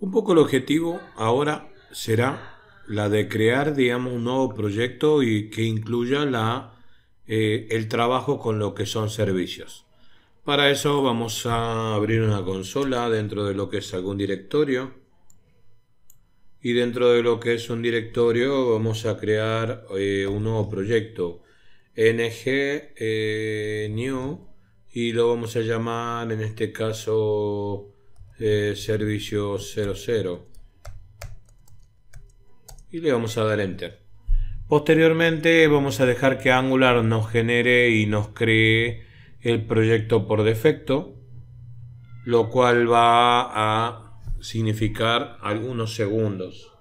Un poco el objetivo ahora será la de crear, digamos, un nuevo proyecto y que incluya la, eh, el trabajo con lo que son servicios. Para eso vamos a abrir una consola dentro de lo que es algún directorio. Y dentro de lo que es un directorio vamos a crear eh, un nuevo proyecto. ng eh, new y lo vamos a llamar en este caso eh, servicio 00 y le vamos a dar enter posteriormente vamos a dejar que angular nos genere y nos cree el proyecto por defecto lo cual va a significar algunos segundos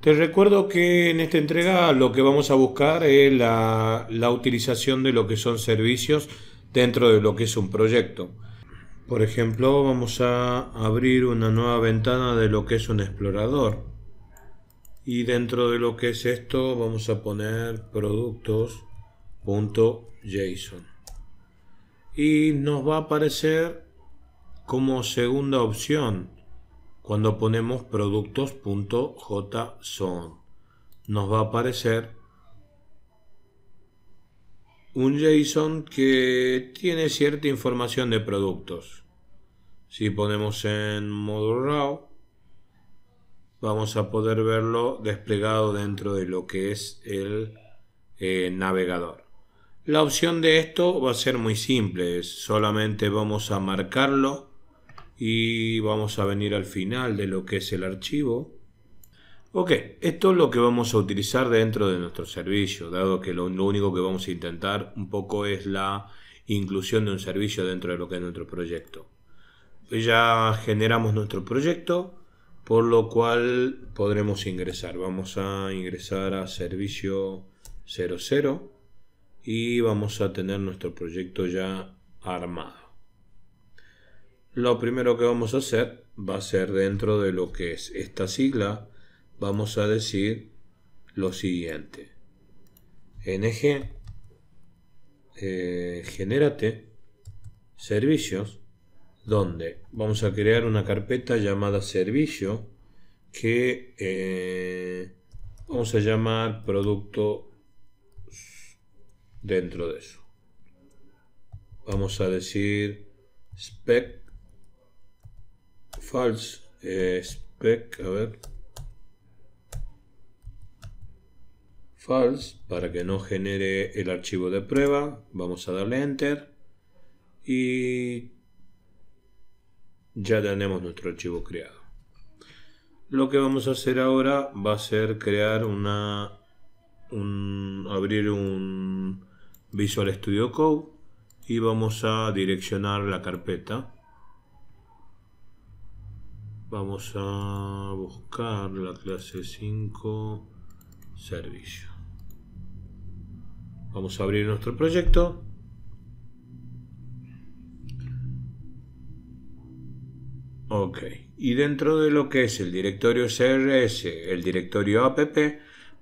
te recuerdo que en esta entrega lo que vamos a buscar es la, la utilización de lo que son servicios dentro de lo que es un proyecto. Por ejemplo, vamos a abrir una nueva ventana de lo que es un explorador. Y dentro de lo que es esto vamos a poner productos.json. Y nos va a aparecer como segunda opción cuando ponemos productos.json. Nos va a aparecer un JSON que tiene cierta información de productos. Si ponemos en modo RAW, vamos a poder verlo desplegado dentro de lo que es el eh, navegador. La opción de esto va a ser muy simple, solamente vamos a marcarlo y vamos a venir al final de lo que es el archivo. Ok, esto es lo que vamos a utilizar dentro de nuestro servicio, dado que lo único que vamos a intentar un poco es la inclusión de un servicio dentro de lo que es nuestro proyecto ya generamos nuestro proyecto, por lo cual podremos ingresar. Vamos a ingresar a servicio 00 y vamos a tener nuestro proyecto ya armado. Lo primero que vamos a hacer va a ser dentro de lo que es esta sigla, vamos a decir lo siguiente. NG, eh, genérate servicios donde vamos a crear una carpeta llamada servicio que eh, vamos a llamar producto dentro de eso. Vamos a decir spec false eh, spec, a ver, false para que no genere el archivo de prueba. Vamos a darle enter y ya tenemos nuestro archivo creado. Lo que vamos a hacer ahora va a ser crear una, abrir un Visual Studio Code y vamos a direccionar la carpeta. Vamos a buscar la clase 5 servicio. Vamos a abrir nuestro proyecto Y dentro de lo que es el directorio CRS, el directorio app,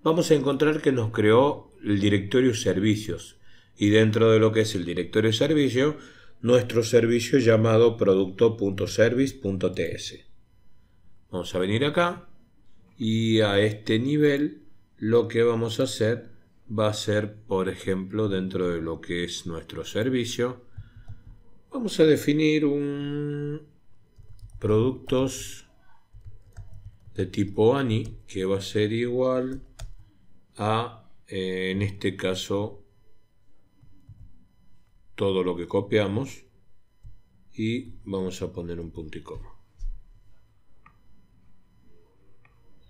vamos a encontrar que nos creó el directorio servicios. Y dentro de lo que es el directorio servicio, nuestro servicio llamado producto.service.ts. Vamos a venir acá y a este nivel lo que vamos a hacer va a ser, por ejemplo, dentro de lo que es nuestro servicio, vamos a definir un productos de tipo ANI que va a ser igual a eh, en este caso todo lo que copiamos y vamos a poner un punto y coma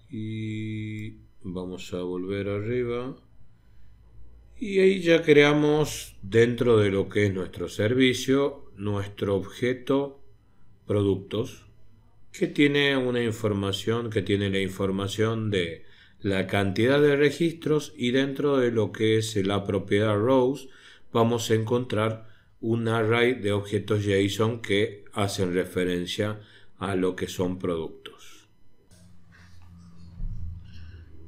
y vamos a volver arriba y ahí ya creamos dentro de lo que es nuestro servicio nuestro objeto productos que tiene una información, que tiene la información de la cantidad de registros y dentro de lo que es la propiedad rows vamos a encontrar un array de objetos JSON que hacen referencia a lo que son productos.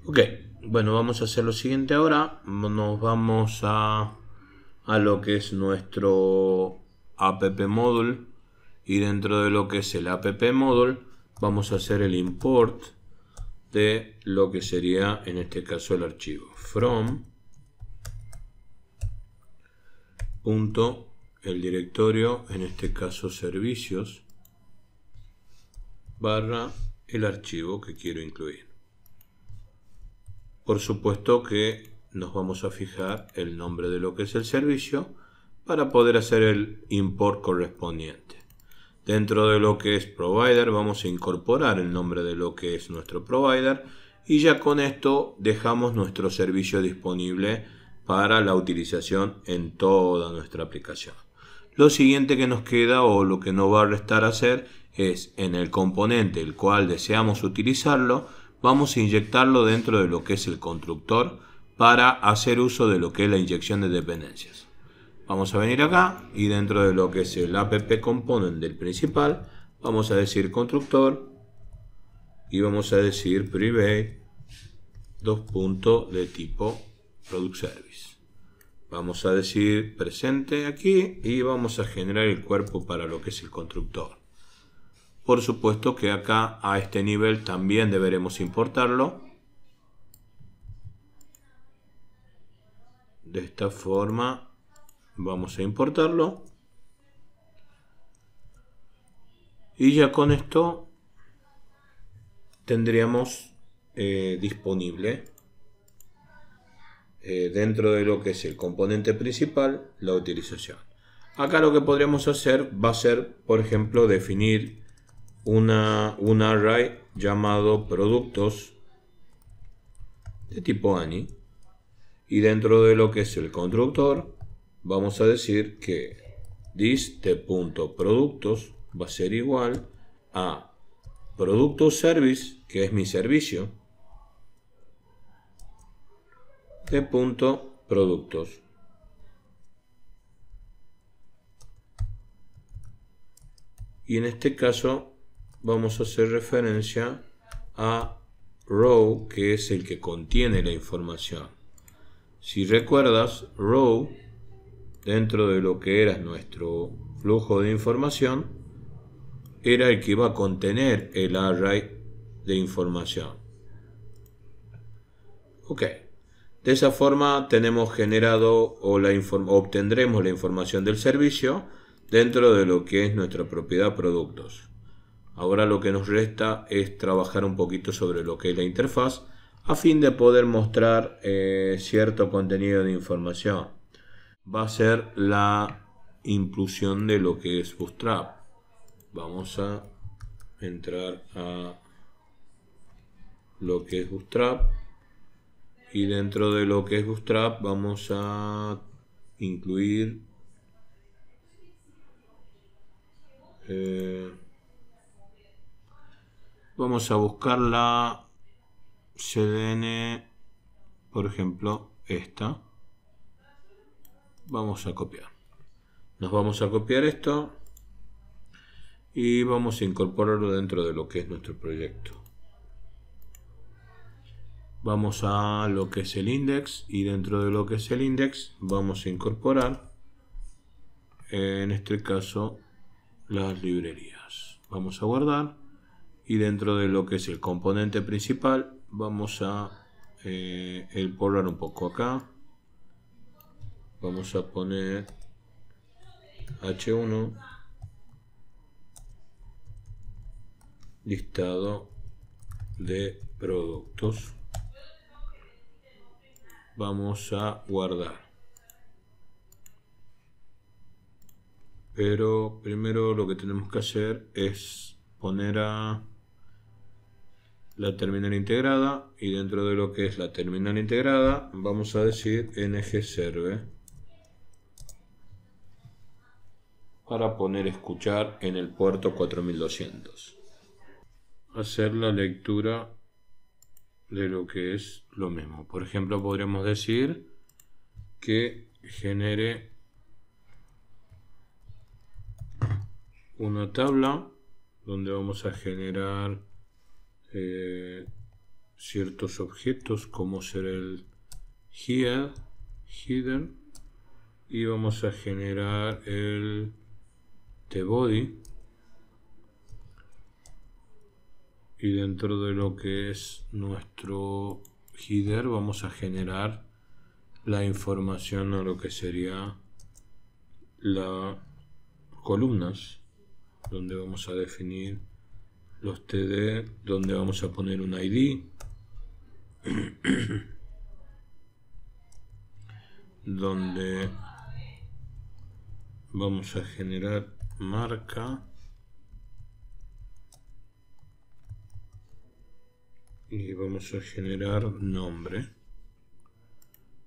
Ok, bueno, vamos a hacer lo siguiente ahora. Nos vamos a, a lo que es nuestro app module y dentro de lo que es el app vamos a hacer el import de lo que sería en este caso el archivo from punto el directorio en este caso servicios barra el archivo que quiero incluir por supuesto que nos vamos a fijar el nombre de lo que es el servicio para poder hacer el import correspondiente Dentro de lo que es provider vamos a incorporar el nombre de lo que es nuestro provider y ya con esto dejamos nuestro servicio disponible para la utilización en toda nuestra aplicación. Lo siguiente que nos queda o lo que nos va a restar hacer es en el componente el cual deseamos utilizarlo, vamos a inyectarlo dentro de lo que es el constructor para hacer uso de lo que es la inyección de dependencias. Vamos a venir acá y dentro de lo que es el app component del principal, vamos a decir constructor y vamos a decir private dos puntos de tipo product service. Vamos a decir presente aquí y vamos a generar el cuerpo para lo que es el constructor. Por supuesto que acá a este nivel también deberemos importarlo. De esta forma Vamos a importarlo. Y ya con esto tendríamos eh, disponible eh, dentro de lo que es el componente principal la utilización. Acá lo que podríamos hacer va a ser, por ejemplo, definir un array llamado productos de tipo ANI y dentro de lo que es el constructor vamos a decir que dist.productos va a ser igual a producto service, que es mi servicio, de punto productos. Y en este caso vamos a hacer referencia a row, que es el que contiene la información. Si recuerdas, row dentro de lo que era nuestro flujo de información, era el que iba a contener el array de información. Ok. De esa forma tenemos generado o la obtendremos la información del servicio dentro de lo que es nuestra propiedad productos. Ahora lo que nos resta es trabajar un poquito sobre lo que es la interfaz a fin de poder mostrar eh, cierto contenido de información va a ser la inclusión de lo que es Bootstrap. Vamos a entrar a lo que es Bootstrap y dentro de lo que es Bootstrap vamos a incluir eh, vamos a buscar la CDN por ejemplo esta vamos a copiar. Nos vamos a copiar esto y vamos a incorporarlo dentro de lo que es nuestro proyecto. Vamos a lo que es el index y dentro de lo que es el index vamos a incorporar en este caso las librerías. Vamos a guardar y dentro de lo que es el componente principal vamos a eh, el polar un poco acá vamos a poner h1 listado de productos vamos a guardar pero primero lo que tenemos que hacer es poner a la terminal integrada y dentro de lo que es la terminal integrada vamos a decir ng serve para poner escuchar en el puerto 4200. Hacer la lectura de lo que es lo mismo. Por ejemplo, podríamos decir que genere una tabla donde vamos a generar eh, ciertos objetos como ser el Here. Hidden. y vamos a generar el de este body y dentro de lo que es nuestro header vamos a generar la información a lo que sería las columnas donde vamos a definir los td donde vamos a poner un id donde vamos a generar marca y vamos a generar nombre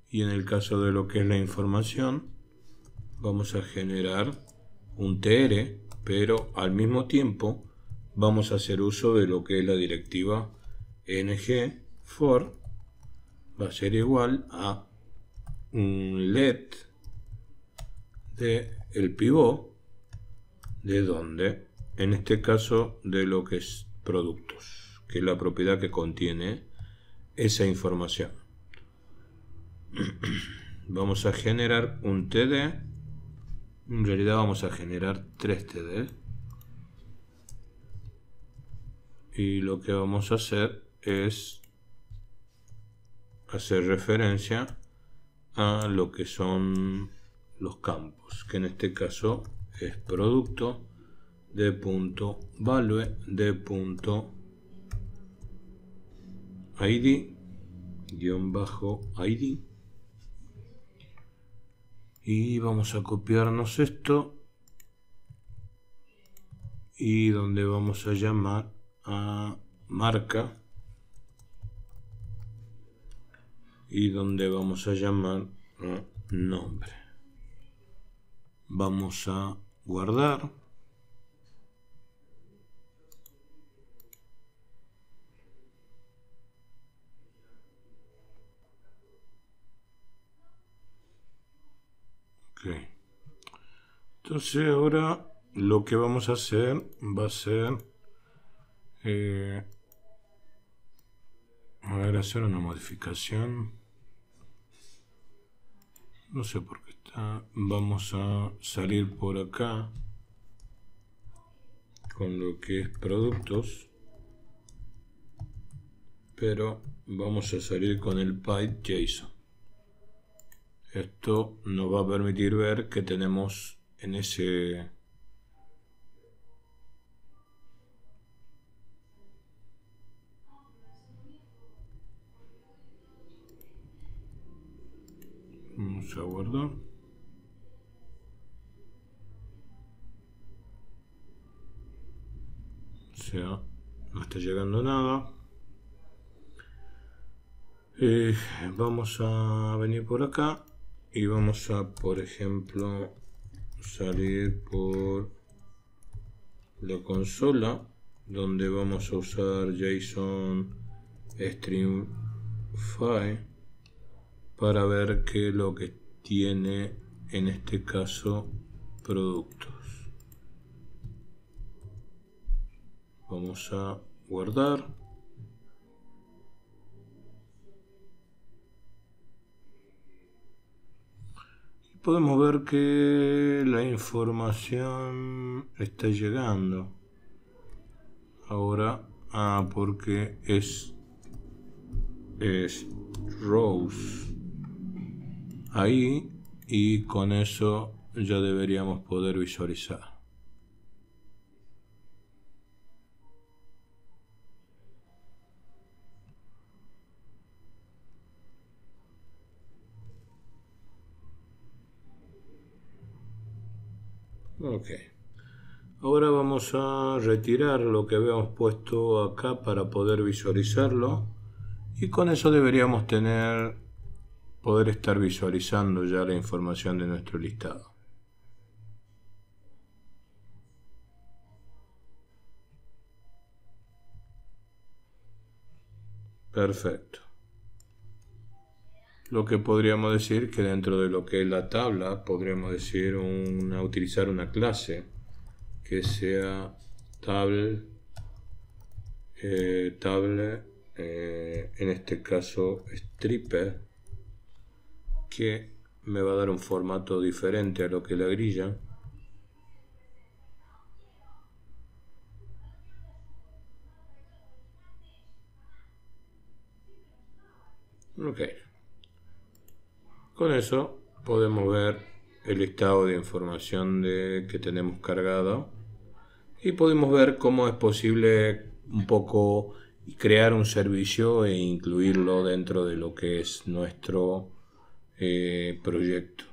y en el caso de lo que es la información vamos a generar un TR pero al mismo tiempo vamos a hacer uso de lo que es la directiva ng for va a ser igual a un let de el pivot ¿De dónde? En este caso, de lo que es productos, que es la propiedad que contiene esa información. vamos a generar un TD. En realidad vamos a generar tres TD. Y lo que vamos a hacer es hacer referencia a lo que son los campos, que en este caso es producto de punto value de punto id guión bajo id y vamos a copiarnos esto y donde vamos a llamar a marca y donde vamos a llamar a nombre vamos a guardar. Entonces ahora lo que vamos a hacer va a ser... Eh, hacer una modificación. No sé por qué Ah, vamos a salir por acá con lo que es productos. Pero vamos a salir con el pipe JSON. Esto nos va a permitir ver que tenemos en ese vamos a guardar sea, no está llegando nada. Eh, vamos a venir por acá y vamos a, por ejemplo, salir por la consola donde vamos a usar JSON Stream para ver qué es lo que tiene en este caso Producto. Vamos a guardar. Y podemos ver que la información está llegando. Ahora, ah, porque es, es Rose. Ahí y con eso ya deberíamos poder visualizar. Ok. Ahora vamos a retirar lo que habíamos puesto acá para poder visualizarlo. Y con eso deberíamos tener, poder estar visualizando ya la información de nuestro listado. Perfecto lo que podríamos decir que dentro de lo que es la tabla podríamos decir una, utilizar una clase que sea table eh, table eh, en este caso stripper que me va a dar un formato diferente a lo que es la grilla okay con eso podemos ver el estado de información de, que tenemos cargado y podemos ver cómo es posible un poco crear un servicio e incluirlo dentro de lo que es nuestro eh, proyecto.